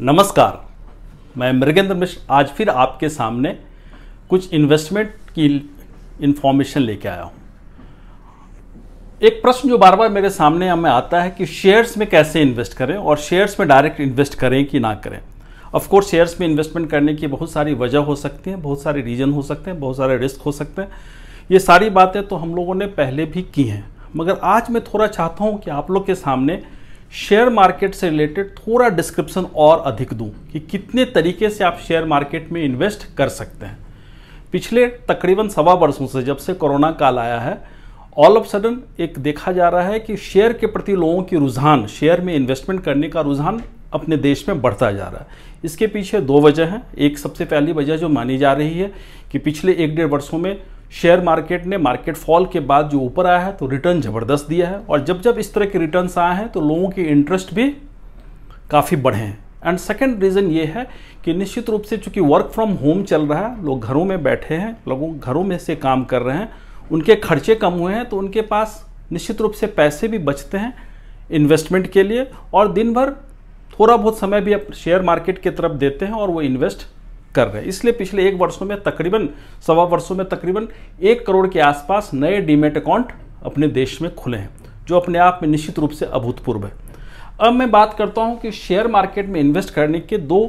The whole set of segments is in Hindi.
नमस्कार मैं मृगेंद्र मिश्र आज फिर आपके सामने कुछ इन्वेस्टमेंट की इन्फॉर्मेशन लेके आया हूँ एक प्रश्न जो बार बार मेरे सामने हमें आता है कि शेयर्स में कैसे इन्वेस्ट करें और शेयर्स में डायरेक्ट इन्वेस्ट करें कि ना करें ऑफकोर्स शेयर्स में इन्वेस्टमेंट करने की बहुत सारी वजह हो सकती हैं बहुत सारे रीजन हो सकते हैं बहुत सारे रिस्क हो सकते हैं ये सारी बातें तो हम लोगों ने पहले भी की हैं मगर आज मैं थोड़ा चाहता हूँ कि आप लोग के सामने शेयर मार्केट से रिलेटेड थोड़ा डिस्क्रिप्शन और अधिक दूं कि कितने तरीके से आप शेयर मार्केट में इन्वेस्ट कर सकते हैं पिछले तकरीबन सवा वर्षों से जब से कोरोना काल आया है ऑल ऑफ सडन एक देखा जा रहा है कि शेयर के प्रति लोगों की रुझान शेयर में इन्वेस्टमेंट करने का रुझान अपने देश में बढ़ता जा रहा है इसके पीछे दो वजह हैं एक सबसे पहली वजह जो मानी जा रही है कि पिछले एक डेढ़ वर्षों में शेयर मार्केट ने मार्केट फॉल के बाद जो ऊपर आया है तो रिटर्न ज़बरदस्त दिया है और जब जब इस तरह के रिटर्न्स आए हैं तो लोगों के इंटरेस्ट भी काफ़ी बढ़े हैं एंड सेकेंड रीज़न ये है कि निश्चित रूप से चूंकि वर्क फ्रॉम होम चल रहा है लोग घरों में बैठे हैं लोगों घरों में से काम कर रहे हैं उनके खर्चे कम हुए हैं तो उनके पास निश्चित रूप से पैसे भी बचते हैं इन्वेस्टमेंट के लिए और दिन भर थोड़ा बहुत समय भी अब शेयर मार्केट की तरफ देते हैं और वो इन्वेस्ट कर रहे हैं इसलिए पिछले एक वर्षों में तकरीबन सवा वर्षों में तकरीबन एक करोड़ के आसपास नए डीमेट अकाउंट अपने देश में खुले हैं जो अपने आप में निश्चित रूप से अभूतपूर्व है अब मैं बात करता हूँ कि शेयर मार्केट में इन्वेस्ट करने के दो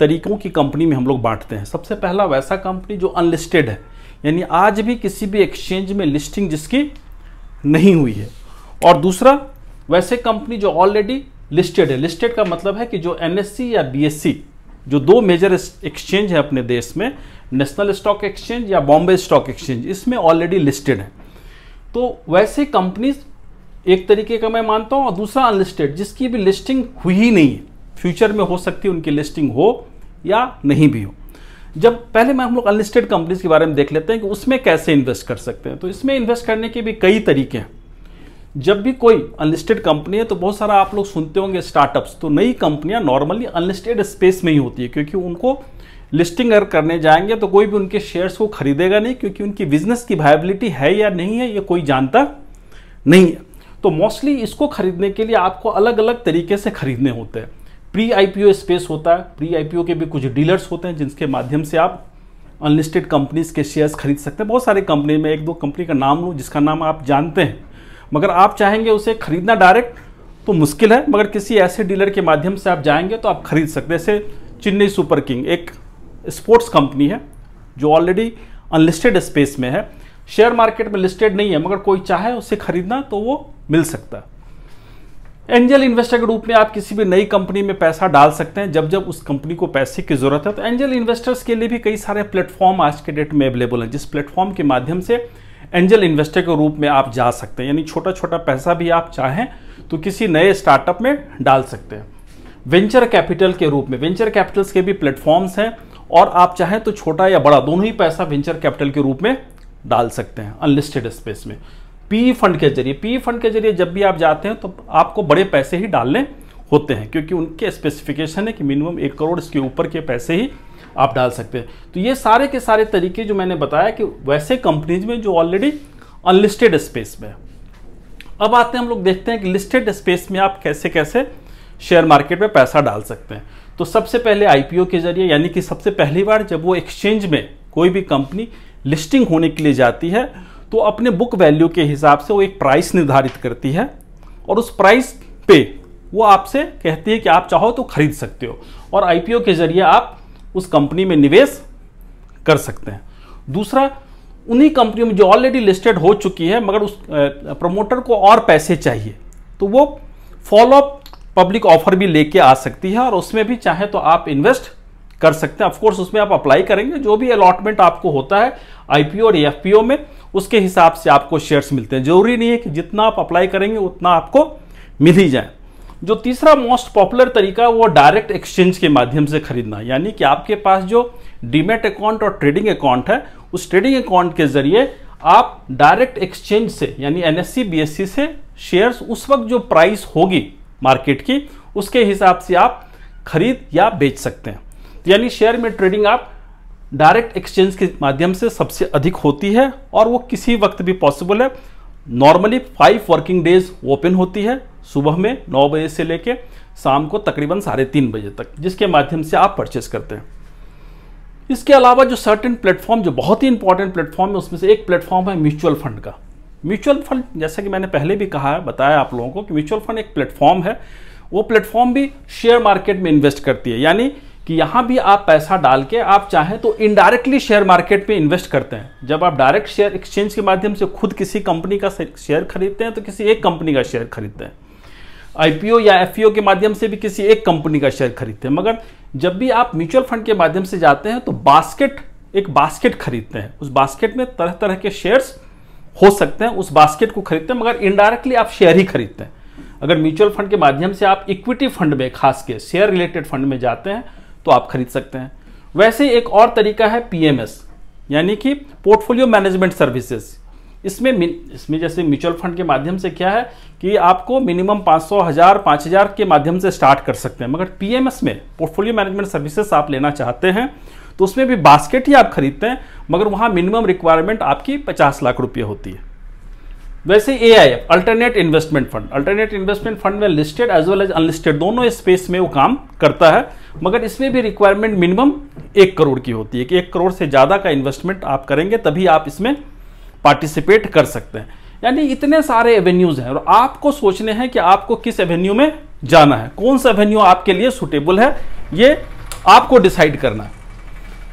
तरीकों की कंपनी में हम लोग बांटते हैं सबसे पहला वैसा कंपनी जो अनलिस्टेड है यानी आज भी किसी भी एक्सचेंज में लिस्टिंग जिसकी नहीं हुई है और दूसरा वैसे कंपनी जो ऑलरेडी लिस्टेड है लिस्टेड का मतलब है कि जो एन या बी जो दो मेजर एक्सचेंज है अपने देश में नेशनल स्टॉक एक्सचेंज या बॉम्बे स्टॉक एक्सचेंज इसमें ऑलरेडी लिस्टेड है तो वैसे कंपनीज एक तरीके का मैं मानता हूँ और दूसरा अनलिस्टेड जिसकी भी लिस्टिंग हुई ही नहीं है फ्यूचर में हो सकती है उनकी लिस्टिंग हो या नहीं भी हो जब पहले मैं हम लोग अनलिस्टेड कंपनीज के बारे में देख लेते हैं कि उसमें कैसे इन्वेस्ट कर सकते हैं तो इसमें इन्वेस्ट करने के भी कई तरीके हैं जब भी कोई अनलिस्टेड कंपनी है तो बहुत सारा आप लोग सुनते होंगे स्टार्टअप्स तो नई कंपनियां नॉर्मली अनलिस्टेड स्पेस में ही होती है क्योंकि उनको लिस्टिंग अगर करने जाएंगे तो कोई भी उनके शेयर्स को खरीदेगा नहीं क्योंकि उनकी बिजनेस की वायबिलिटी है या नहीं है ये कोई जानता नहीं है तो मोस्टली इसको खरीदने के लिए आपको अलग अलग तरीके से खरीदने होते हैं प्री आई स्पेस होता है प्री आई के भी कुछ डीलर्स होते हैं जिनके माध्यम से आप अनलिस्टेड कंपनीज के शेयर्स खरीद सकते हैं बहुत सारी कंपनी में एक दो कंपनी का नाम लूँ जिसका नाम आप जानते हैं मगर आप चाहेंगे उसे खरीदना डायरेक्ट तो मुश्किल है मगर किसी ऐसे डीलर के माध्यम से आप जाएंगे तो आप खरीद सकते हैं जैसे चेन्नई सुपर किंग एक स्पोर्ट्स कंपनी है जो ऑलरेडी अनलिस्टेड स्पेस में है शेयर मार्केट में लिस्टेड नहीं है मगर कोई चाहे उसे खरीदना तो वो मिल सकता है एंजल इन्वेस्टर के रूप में आप किसी भी नई कंपनी में पैसा डाल सकते हैं जब जब उस कंपनी को पैसे की ज़रूरत है तो एंजल इन्वेस्टर्स के लिए भी कई सारे प्लेटफॉर्म आज के डेट में अवेलेबल हैं जिस प्लेटफॉर्म के माध्यम से एंजल इन्वेस्टर के रूप में आप जा सकते हैं यानी छोटा छोटा पैसा भी आप चाहें तो किसी नए स्टार्टअप में डाल सकते हैं वेंचर कैपिटल के रूप में वेंचर कैपिटल्स के भी प्लेटफॉर्म्स हैं और आप चाहें तो छोटा या बड़ा दोनों ही पैसा वेंचर कैपिटल के रूप में डाल सकते हैं अनलिस्टेड स्पेस में पी फंड e के जरिए पी फंड e के जरिए जब भी आप जाते हैं तो आपको बड़े पैसे ही डालने होते हैं क्योंकि उनके स्पेसिफिकेशन है कि मिनिमम एक करोड़ इसके ऊपर के पैसे ही आप डाल सकते हैं तो ये सारे के सारे तरीके जो मैंने बताया कि वैसे कंपनीज में जो ऑलरेडी अनलिस्टेड स्पेस में अब आते हैं हम लोग देखते हैं कि लिस्टेड स्पेस में आप कैसे कैसे शेयर मार्केट में पैसा डाल सकते हैं तो सबसे पहले आईपीओ के जरिए यानी कि सबसे पहली बार जब वो एक्सचेंज में कोई भी कंपनी लिस्टिंग होने के लिए जाती है तो अपने बुक वैल्यू के हिसाब से वो एक प्राइस निर्धारित करती है और उस प्राइस पे वो आपसे कहती है कि आप चाहो तो खरीद सकते हो और आईपीओ के जरिए आप उस कंपनी में निवेश कर सकते हैं दूसरा उन्हीं कंपनियों में जो ऑलरेडी लिस्टेड हो चुकी है मगर उस प्रमोटर को और पैसे चाहिए तो वो फॉलोअप पब्लिक ऑफर भी लेके आ सकती है और उसमें भी चाहे तो आप इन्वेस्ट कर सकते हैं ऑफकोर्स उसमें आप अप्लाई करेंगे जो भी अलॉटमेंट आपको होता है आईपीओ और एफ में उसके हिसाब से आपको शेयर्स मिलते हैं जरूरी नहीं है कि जितना आप अप्लाई करेंगे उतना आपको मिल ही जाए जो तीसरा मोस्ट पॉपुलर तरीका वो डायरेक्ट एक्सचेंज के माध्यम से खरीदना यानी कि आपके पास जो डीमेट अकाउंट और ट्रेडिंग अकाउंट है उस ट्रेडिंग अकाउंट के जरिए आप डायरेक्ट एक्सचेंज से यानी एन एस से शेयर्स उस वक्त जो प्राइस होगी मार्केट की उसके हिसाब से आप खरीद या बेच सकते हैं तो यानी शेयर में ट्रेडिंग आप डायरेक्ट एक्सचेंज के माध्यम से सबसे अधिक होती है और वो किसी वक्त भी पॉसिबल है normally five working days open होती है सुबह में नौ बजे से लेके शाम को तकरीबन साढ़े तीन बजे तक जिसके माध्यम से आप परचेस करते हैं इसके अलावा जो सर्टेन प्लेटफॉर्म जो बहुत ही इंपॉर्टेंट प्लेटफॉर्म है उसमें से एक प्लेटफॉर्म है म्यूचुअल फंड का म्यूचुअल फंड जैसा कि मैंने पहले भी कहा है बताया आप लोगों को कि म्यूचुअल फंड एक प्लेटफॉर्म है वो प्लेटफॉर्म भी शेयर मार्केट में इन्वेस्ट करती है यानी कि यहाँ भी आप पैसा डाल के आप चाहें तो इनडायरेक्टली शेयर मार्केट में इन्वेस्ट करते हैं जब आप डायरेक्ट शेयर एक्सचेंज के माध्यम से खुद किसी कंपनी का शेयर खरीदते हैं तो किसी एक कंपनी का शेयर खरीदते हैं आईपीओ या एफईओ e के माध्यम से भी किसी एक कंपनी का शेयर खरीदते हैं मगर जब भी आप म्यूचुअल फंड के माध्यम से जाते हैं तो बास्केट एक बास्केट खरीदते हैं उस बास्केट में तरह तरह के शेयर्स हो सकते हैं उस बास्केट को खरीदते हैं मगर इनडायरेक्टली आप शेयर ही खरीदते हैं अगर म्यूचुअल फंड के माध्यम से आप इक्विटी फंड में खास के शेयर रिलेटेड फंड में जाते हैं तो आप खरीद सकते हैं वैसे एक और तरीका है पीएमएस यानी कि पोर्टफोलियो मैनेजमेंट सर्विसेज इसमें इसमें जैसे म्यूचुअल फंड के माध्यम से क्या है कि आपको मिनिमम पाँच सौ हज़ार पाँच हज़ार के माध्यम से स्टार्ट कर सकते हैं मगर पीएमएस में पोर्टफोलियो मैनेजमेंट सर्विसेज आप लेना चाहते हैं तो उसमें भी बास्केट ही आप खरीदते हैं मगर वहाँ मिनिमम रिक्वायरमेंट आपकी पचास लाख रुपये होती है वैसे A I F alternate investment fund alternate investment fund में listed as well as unlisted दोनों स्पेस में वो काम करता है मगर इसमें भी रिक्वायरमेंट मिनिमम एक करोड़ की होती है कि एक करोड़ से ज़्यादा का इन्वेस्टमेंट आप करेंगे तभी आप इसमें पार्टिसिपेट कर सकते हैं यानी इतने सारे एवेन्यूज हैं और आपको सोचने हैं कि आपको किस एवेन्यू में जाना है कौन सा एवेन्यू आपके लिए सुटेबल है ये आपको डिसाइड करना है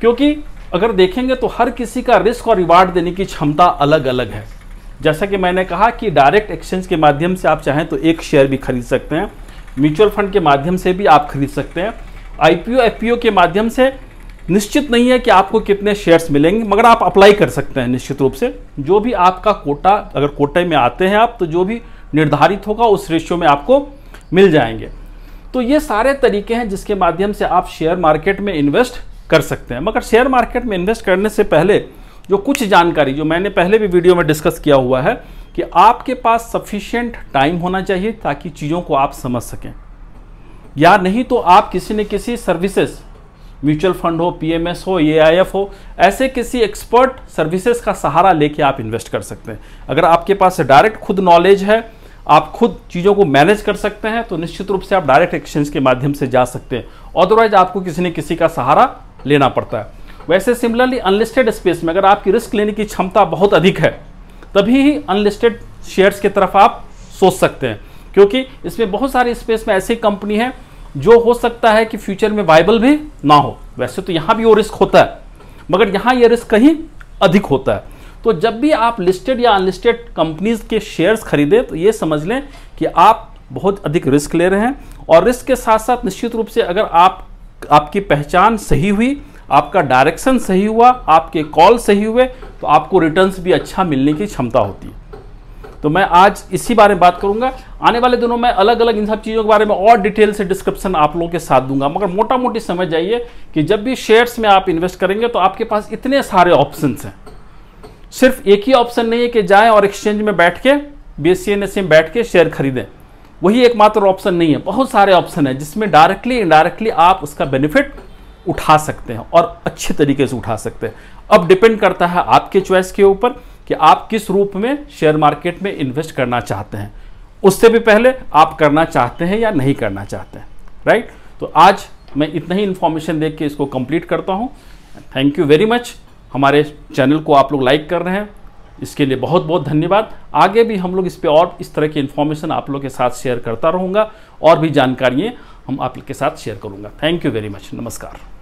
क्योंकि अगर देखेंगे तो हर किसी का रिस्क और रिवार्ड देने की क्षमता अलग अलग है जैसा कि मैंने कहा कि डायरेक्ट एक्सचेंज के माध्यम से आप चाहें तो एक शेयर भी खरीद सकते हैं म्यूचुअल फंड के माध्यम से भी आप खरीद सकते हैं आईपीओ एफपीओ के माध्यम से निश्चित नहीं है कि आपको कितने शेयर्स मिलेंगे मगर आप अप्लाई कर सकते हैं निश्चित रूप से जो भी आपका कोटा अगर कोटे में आते हैं आप तो जो भी निर्धारित होगा उस रेशियो में आपको मिल जाएंगे तो ये सारे तरीके हैं जिसके माध्यम से आप शेयर मार्केट में इन्वेस्ट कर सकते हैं मगर शेयर मार्केट में इन्वेस्ट करने से पहले जो कुछ जानकारी जो मैंने पहले भी वीडियो में डिस्कस किया हुआ है कि आपके पास सफिशियंट टाइम होना चाहिए ताकि चीज़ों को आप समझ सकें या नहीं तो आप किसी न किसी सर्विसेज म्यूचुअल फंड हो पीएमएस हो ए हो ऐसे किसी एक्सपर्ट सर्विसेज का सहारा लेके आप इन्वेस्ट कर सकते हैं अगर आपके पास डायरेक्ट खुद नॉलेज है आप खुद चीज़ों को मैनेज कर सकते हैं तो निश्चित रूप से आप डायरेक्ट एक्सचेंज के माध्यम से जा सकते हैं अदरवाइज आपको किसी न किसी का सहारा लेना पड़ता है वैसे सिमिलरली अनलिस्टेड स्पेस में अगर आपकी रिस्क लेने की क्षमता बहुत अधिक है तभी ही अनलिस्टेड शेयर्स की तरफ आप सोच सकते हैं क्योंकि इसमें बहुत सारी स्पेस में ऐसी कंपनी हैं जो हो सकता है कि फ्यूचर में वाइबल भी ना हो वैसे तो यहाँ भी वो रिस्क होता है मगर यहाँ ये यह रिस्क कहीं अधिक होता है तो जब भी आप लिस्टेड या अनलिस्टेड कंपनीज के शेयर्स खरीदें तो ये समझ लें कि आप बहुत अधिक रिस्क ले रहे हैं और रिस्क के साथ साथ निश्चित रूप से अगर आप आपकी पहचान सही हुई आपका डायरेक्शन सही हुआ आपके कॉल सही हुए तो आपको रिटर्न्स भी अच्छा मिलने की क्षमता होती है तो मैं आज इसी बारे में बात करूंगा आने वाले दिनों में अलग अलग इन सब चीज़ों के बारे में और डिटेल से डिस्क्रिप्शन आप लोगों के साथ दूंगा मगर मोटा मोटी समझ जाइए कि जब भी शेयर्स में आप इन्वेस्ट करेंगे तो आपके पास इतने सारे ऑप्शन हैं सिर्फ एक ही ऑप्शन नहीं है कि जाएं और एक्सचेंज में बैठ के बी एस e में बैठ के शेयर खरीदें वही एकमात्र ऑप्शन नहीं है बहुत सारे ऑप्शन है जिसमें डायरेक्टली इनडायरेक्टली आप उसका बेनिफिट उठा सकते हैं और अच्छे तरीके से उठा सकते हैं अब डिपेंड करता है आपके चॉइस के ऊपर कि आप किस रूप में शेयर मार्केट में इन्वेस्ट करना चाहते हैं उससे भी पहले आप करना चाहते हैं या नहीं करना चाहते हैं राइट तो आज मैं इतना ही इन्फॉर्मेशन देख के इसको कंप्लीट करता हूँ थैंक यू वेरी मच हमारे चैनल को आप लोग लाइक कर रहे हैं इसके लिए बहुत बहुत धन्यवाद आगे भी हम लोग इस पर और इस तरह की इन्फॉर्मेशन आप लोग के साथ शेयर करता रहूँगा और भी जानकारियाँ हम आपके साथ शेयर करूँगा थैंक यू वेरी मच नमस्कार